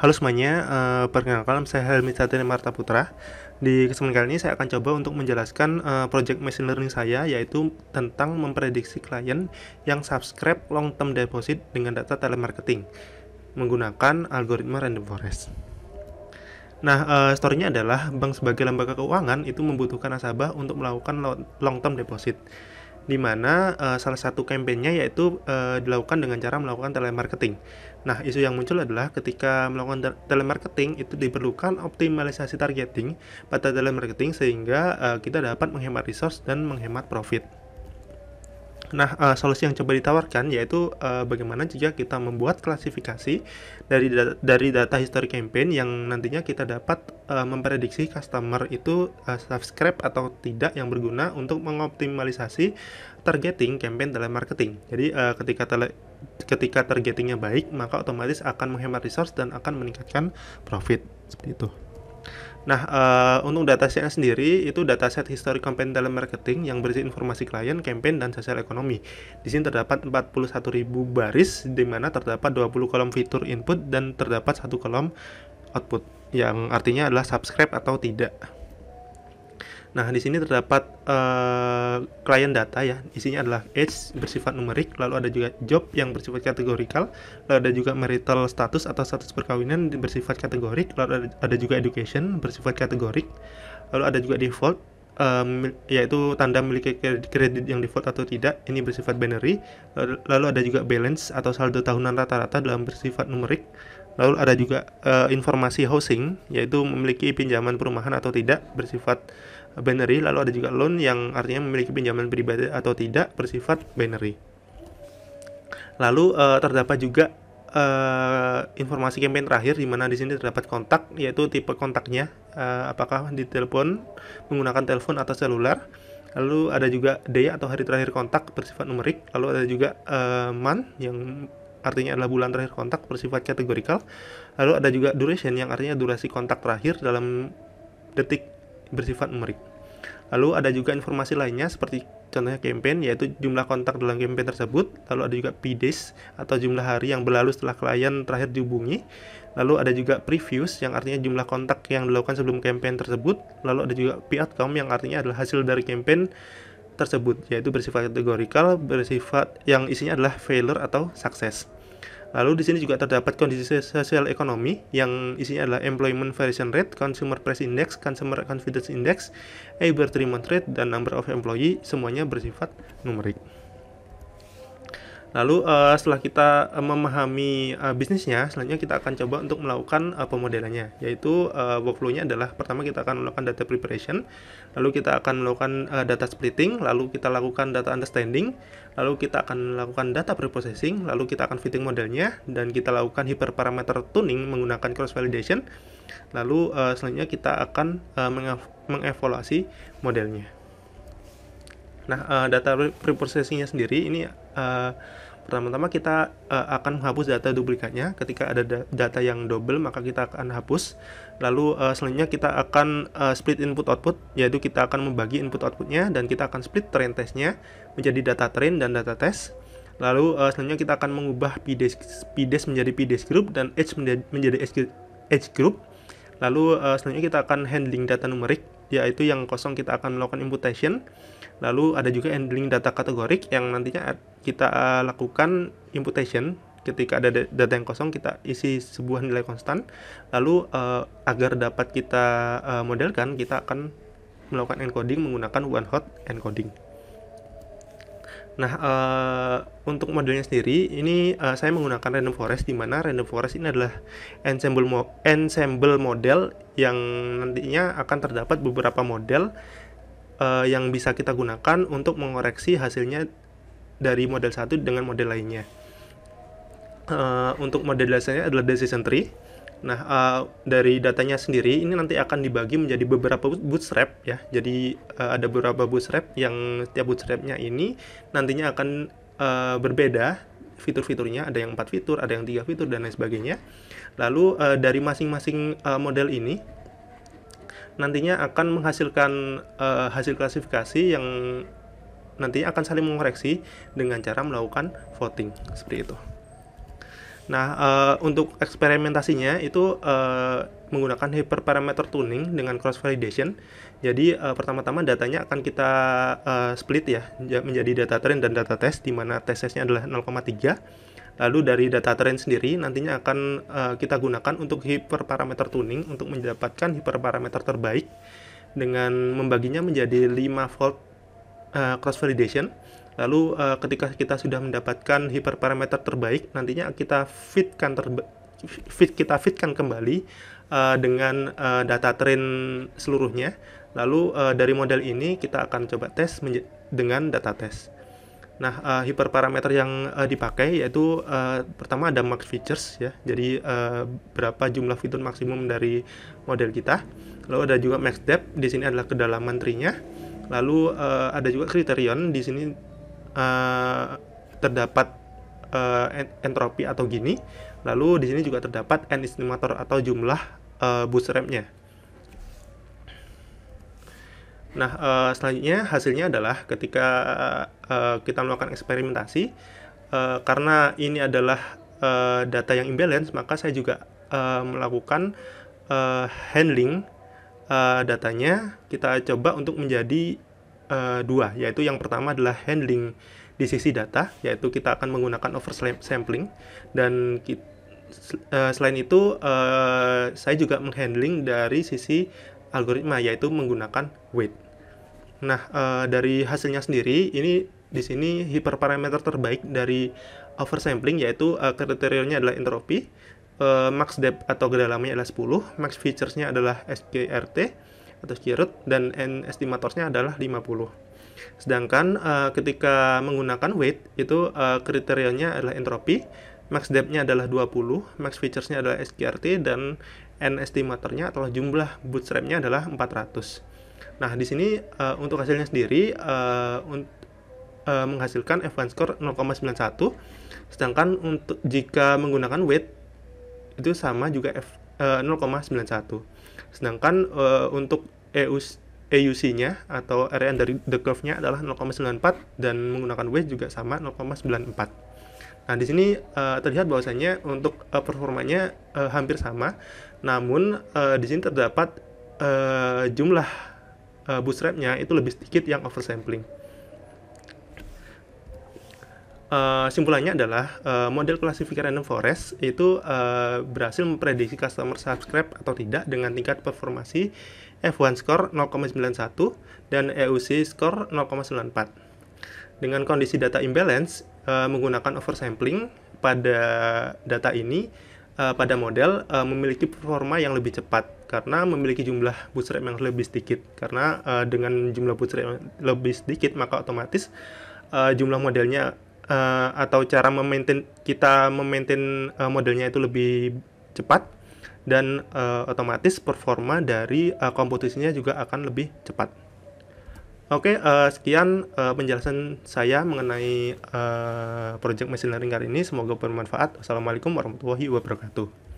Halo semuanya, uh, perkenalkan saya Helmi Satria Marta Putra. Di kesempatan kali ini saya akan coba untuk menjelaskan uh, project machine learning saya yaitu tentang memprediksi klien yang subscribe long term deposit dengan data telemarketing menggunakan algoritma random forest. Nah, uh, story-nya adalah bank sebagai lembaga keuangan itu membutuhkan nasabah untuk melakukan long term deposit di mana uh, salah satu kampanyenya yaitu uh, dilakukan dengan cara melakukan telemarketing. Nah, isu yang muncul adalah ketika melakukan telemarketing itu diperlukan optimalisasi targeting pada telemarketing sehingga uh, kita dapat menghemat resource dan menghemat profit. Nah, uh, solusi yang coba ditawarkan yaitu uh, bagaimana jika kita membuat klasifikasi dari da dari data history campaign yang nantinya kita dapat uh, memprediksi customer itu uh, subscribe atau tidak yang berguna untuk mengoptimalisasi targeting campaign dalam marketing. Jadi uh, ketika tele ketika targetingnya baik, maka otomatis akan menghemat resource dan akan meningkatkan profit seperti itu. Nah, uh, untuk datasetnya sendiri itu dataset histori campaign dalam marketing yang berisi informasi klien, campaign dan sosial ekonomi. Di sini terdapat 41.000 baris di mana terdapat 20 kolom fitur input dan terdapat satu kolom output yang artinya adalah subscribe atau tidak. Nah, di sini terdapat uh, eh, klien data ya. Isinya adalah age bersifat numerik, lalu ada juga job yang bersifat kategorikal, lalu ada juga marital status atau status perkawinan bersifat kategorik, lalu ada, ada juga education bersifat kategorik, lalu ada juga default um, yaitu tanda memiliki kredit yang default atau tidak ini bersifat binary lalu ada juga balance atau saldo tahunan rata-rata dalam bersifat numerik lalu ada juga uh, informasi housing yaitu memiliki pinjaman perumahan atau tidak bersifat binary, lalu ada juga loan yang artinya memiliki pinjaman pribadi atau tidak bersifat binary. Lalu uh, terdapat juga uh, informasi campaign terakhir di mana di sini terdapat kontak yaitu tipe kontaknya uh, apakah di telepon menggunakan telepon atau seluler lalu ada juga day atau hari terakhir kontak bersifat numerik lalu ada juga uh, month yang artinya adalah bulan terakhir kontak bersifat kategorikal lalu ada juga duration yang artinya durasi kontak terakhir dalam detik bersifat numerik. Lalu ada juga informasi lainnya seperti contohnya campaign yaitu jumlah kontak dalam campaign tersebut, lalu ada juga PDs atau jumlah hari yang berlalu setelah klien terakhir dihubungi. Lalu ada juga previews yang artinya jumlah kontak yang dilakukan sebelum campaign tersebut, lalu ada juga P outcome yang artinya adalah hasil dari campaign tersebut yaitu bersifat kategorikal, bersifat yang isinya adalah failure atau success. Lalu di sini juga terdapat kondisi sosial ekonomi yang isinya adalah employment variation rate, consumer price index, consumer confidence index, labor three rate dan number of employee semuanya bersifat numerik. Lalu uh, setelah kita uh, memahami uh, bisnisnya, selanjutnya kita akan coba untuk melakukan uh, pemodelannya, yaitu uh, workflow-nya adalah pertama kita akan melakukan data preparation, lalu kita akan melakukan uh, data splitting, lalu kita lakukan data understanding, lalu kita akan melakukan data preprocessing, lalu kita akan fitting modelnya dan kita lakukan hyperparameter tuning menggunakan cross validation. Lalu uh, selanjutnya kita akan uh, mengevaluasi modelnya. Nah, uh, data preprocessingnya sendiri ini uh, pertama-tama kita uh, akan menghapus data duplikatnya. Ketika ada da data yang double, maka kita akan hapus. Lalu uh, selanjutnya kita akan uh, split input output, yaitu kita akan membagi input outputnya dan kita akan split train testnya menjadi data train dan data test. Lalu uh, selanjutnya kita akan mengubah PDES, menjadi PDES group dan edge menjadi, edge, edge group. Lalu uh, selanjutnya kita akan handling data numerik yaitu yang kosong kita akan melakukan imputation. Lalu ada juga handling data kategorik yang nantinya kita eh, lakukan imputation ketika ada data yang kosong kita isi sebuah nilai konstan. Lalu uh, agar dapat kita uh, modelkan kita akan melakukan encoding menggunakan one hot encoding. Nah, uh, untuk modelnya sendiri, ini uh, saya menggunakan random forest di mana random forest ini adalah ensemble mo ensemble model yang nantinya akan terdapat beberapa model uh, yang bisa kita gunakan untuk mengoreksi hasilnya dari model satu dengan model lainnya. Uh, untuk model dasarnya adalah decision tree Nah, uh, dari datanya sendiri ini nanti akan dibagi menjadi beberapa bootstrap ya. Jadi uh, ada beberapa bootstrap yang setiap bootstrapnya ini nantinya akan uh, berbeda fitur-fiturnya. Ada yang 4 fitur, ada yang 3 fitur dan lain sebagainya. Lalu uh, dari masing-masing uh, model ini nantinya akan menghasilkan uh, hasil klasifikasi yang nantinya akan saling mengoreksi dengan cara melakukan voting seperti itu. Nah, uh, untuk eksperimentasinya itu uh, menggunakan hyperparameter tuning dengan cross validation. Jadi uh, pertama-tama datanya akan kita uh, split ya menjadi data train dan data test di mana test nya adalah 0,3. Lalu dari data train sendiri nantinya akan uh, kita gunakan untuk hyperparameter tuning untuk mendapatkan hyperparameter terbaik dengan membaginya menjadi 5 volt uh, cross validation Lalu uh, ketika kita sudah mendapatkan hiperparameter terbaik, nantinya kita fitkan terba fit kita fitkan kembali uh, dengan uh, data train seluruhnya. Lalu uh, dari model ini kita akan coba tes dengan data test. Nah, uh, hiperparameter yang uh, dipakai yaitu uh, pertama ada max features ya. Jadi uh, berapa jumlah fitur maksimum dari model kita. Lalu ada juga max depth, di sini adalah kedalaman trinya. Lalu uh, ada juga kriterion, di sini uh, terdapat uh, entropi atau gini. Lalu di sini juga terdapat n estimator atau jumlah uh, remnya. Nah, uh, selanjutnya hasilnya adalah ketika uh, kita melakukan eksperimentasi, uh, karena ini adalah uh, data yang imbalance, maka saya juga uh, melakukan uh, handling uh, datanya. Kita coba untuk menjadi e, dua, yaitu yang pertama adalah handling di sisi data, yaitu kita akan menggunakan oversampling dan kita, eh, selain itu eh, saya juga menghandling dari sisi algoritma, yaitu menggunakan weight. Nah dari hasilnya sendiri ini di sini hiperparameter terbaik dari oversampling yaitu kriterianya adalah entropi, max depth atau kedalamannya adalah 10, max featuresnya adalah sprt atau Jared dan N estimatornya adalah 50. Sedangkan uh, ketika menggunakan weight itu uh, kriterianya adalah entropi, max depth-nya adalah 20, max features-nya adalah SGRT dan n estimatornya atau jumlah bootstrap-nya adalah 400. Nah, di sini uh, untuk hasilnya sendiri uh, untuk menghasilkan F1 score 0,91 sedangkan untuk jika menggunakan weight itu sama juga F uh, 0,91. Sedangkan uh, untuk EUS AUC-nya e atau area dari the curve-nya adalah 0,94 dan menggunakan wedge juga sama 0,94. Nah, di sini uh, terlihat bahwasanya untuk uh, performanya uh, hampir sama, namun uh, di sini terdapat uh, jumlah uh, nya itu lebih sedikit yang oversampling. Eh, simpulannya adalah uh, model klasifikasi random forest itu uh, berhasil memprediksi customer subscribe atau tidak dengan tingkat performasi F1 score 0,91 dan EUC score 0,94. Dengan kondisi data imbalance uh, menggunakan oversampling pada data ini uh, pada model uh, memiliki performa yang lebih cepat karena memiliki jumlah bootstrap yang lebih sedikit karena uh, dengan jumlah bootstrap yang lebih sedikit maka otomatis uh, jumlah modelnya uh, atau cara memaintain kita memaintain uh, modelnya itu lebih cepat dan uh, otomatis performa dari uh, komposisinya juga akan lebih cepat. Oke, okay, uh, sekian uh, penjelasan saya mengenai uh, project machine learning kali ini. Semoga bermanfaat. Assalamualaikum warahmatullahi wabarakatuh.